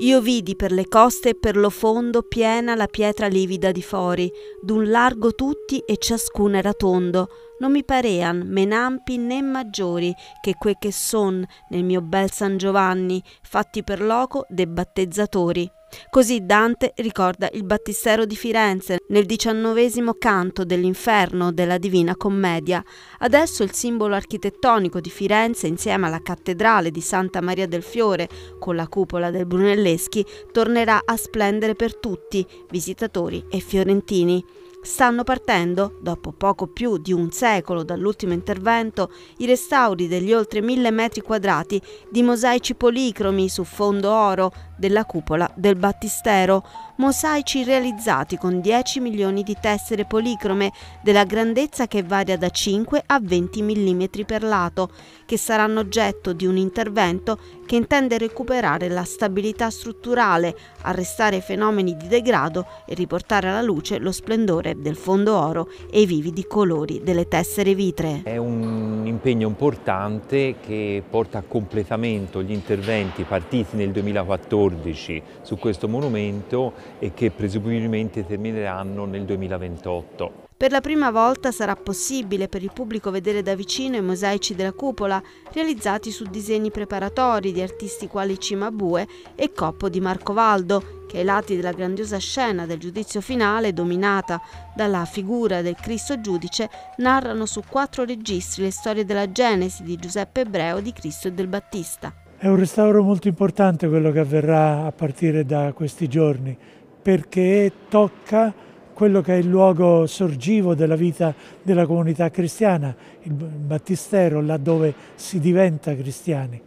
Io vidi per le coste e per lo fondo piena la pietra livida di fori, d'un largo tutti e ciascun era tondo, non mi parean menampi né maggiori che quei che son nel mio bel San Giovanni, fatti per loco de battezzatori. Così Dante ricorda il battistero di Firenze nel diciannovesimo canto dell'inferno della Divina Commedia. Adesso il simbolo architettonico di Firenze insieme alla cattedrale di Santa Maria del Fiore con la cupola del Brunelleschi tornerà a splendere per tutti, visitatori e fiorentini. Stanno partendo, dopo poco più di un secolo dall'ultimo intervento, i restauri degli oltre mille metri quadrati di mosaici policromi su fondo oro della cupola del battistero, mosaici realizzati con 10 milioni di tessere policrome della grandezza che varia da 5 a 20 mm per lato, che saranno oggetto di un intervento che intende recuperare la stabilità strutturale, arrestare i fenomeni di degrado e riportare alla luce lo splendore del fondo oro e i vividi colori delle tessere vitre. È un impegno importante che porta a completamento gli interventi partiti nel 2014 su questo monumento e che presumibilmente termineranno nel 2028. Per la prima volta sarà possibile per il pubblico vedere da vicino i mosaici della cupola, realizzati su disegni preparatori di artisti quali Cimabue e Coppo di Marcovaldo, che ai lati della grandiosa scena del giudizio finale, dominata dalla figura del Cristo giudice, narrano su quattro registri le storie della Genesi di Giuseppe Ebreo, di Cristo e del Battista. È un restauro molto importante quello che avverrà a partire da questi giorni, perché tocca quello che è il luogo sorgivo della vita della comunità cristiana, il battistero, là dove si diventa cristiani.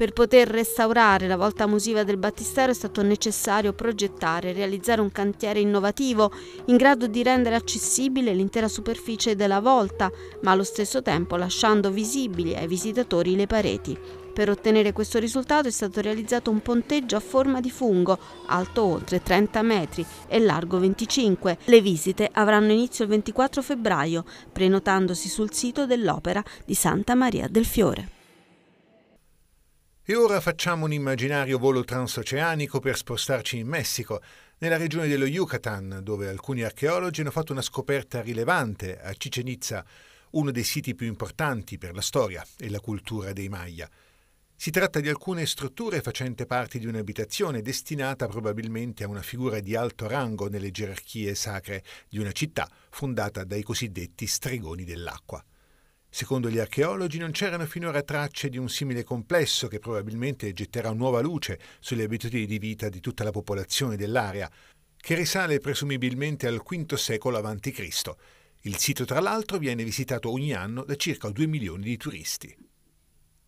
Per poter restaurare la volta musiva del battistero è stato necessario progettare e realizzare un cantiere innovativo in grado di rendere accessibile l'intera superficie della volta, ma allo stesso tempo lasciando visibili ai visitatori le pareti. Per ottenere questo risultato è stato realizzato un ponteggio a forma di fungo, alto oltre 30 metri e largo 25. Le visite avranno inizio il 24 febbraio, prenotandosi sul sito dell'Opera di Santa Maria del Fiore. E ora facciamo un immaginario volo transoceanico per spostarci in Messico, nella regione dello Yucatan, dove alcuni archeologi hanno fatto una scoperta rilevante a Chichen Itza, uno dei siti più importanti per la storia e la cultura dei Maya. Si tratta di alcune strutture facenti parte di un'abitazione destinata probabilmente a una figura di alto rango nelle gerarchie sacre di una città fondata dai cosiddetti stregoni dell'acqua. Secondo gli archeologi non c'erano finora tracce di un simile complesso che probabilmente getterà nuova luce sulle abitudini di vita di tutta la popolazione dell'area, che risale presumibilmente al V secolo a.C. Il sito tra l'altro viene visitato ogni anno da circa 2 milioni di turisti.